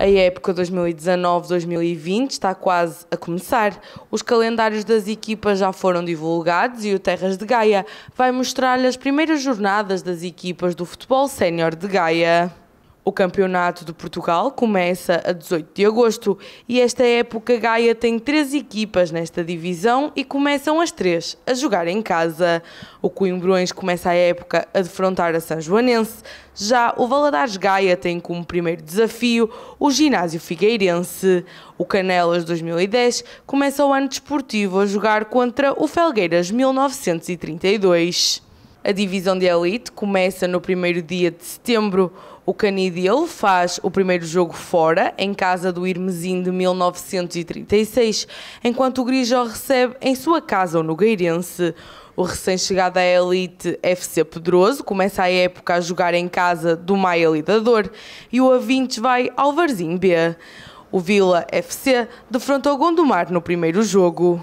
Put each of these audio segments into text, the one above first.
A época 2019-2020 está quase a começar. Os calendários das equipas já foram divulgados e o Terras de Gaia vai mostrar-lhe as primeiras jornadas das equipas do futebol sénior de Gaia. O Campeonato de Portugal começa a 18 de agosto e esta época Gaia tem três equipas nesta divisão e começam as três a jogar em casa. O Coimbrões começa a época a defrontar a São Joanense, já o Valadares Gaia tem como primeiro desafio o Ginásio Figueirense. O Canelas 2010 começa o ano desportivo a jogar contra o Felgueiras 1932. A divisão de elite começa no primeiro dia de setembro. O Canidil faz o primeiro jogo fora, em casa do Irmezinho de 1936, enquanto o Grijó recebe em sua casa o Nogueirense. O recém-chegado à Elite FC Pedroso começa a época a jogar em casa do Maia Lidador e o Avintes vai ao Varzim B. O Vila FC o Gondomar no primeiro jogo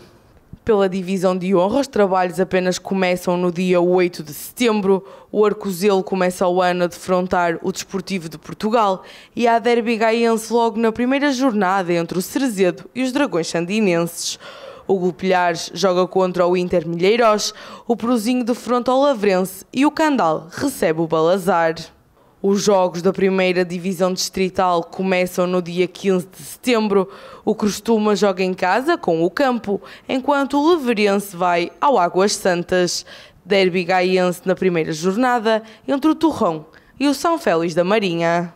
pela divisão de honra. Os trabalhos apenas começam no dia 8 de setembro. O Arcozelo começa o ano a defrontar o Desportivo de Portugal e há derby gaiense logo na primeira jornada entre o Cerezedo e os Dragões Sandinenses. O Gulpilhares joga contra o Inter Milheiros, o Prozinho defronta o Lavrense e o Candal recebe o Balazar. Os jogos da primeira divisão distrital começam no dia 15 de setembro. O Costuma joga em casa com o campo, enquanto o Leverense vai ao Águas Santas. Derby gaiense na primeira jornada entre o Torrão e o São Félix da Marinha.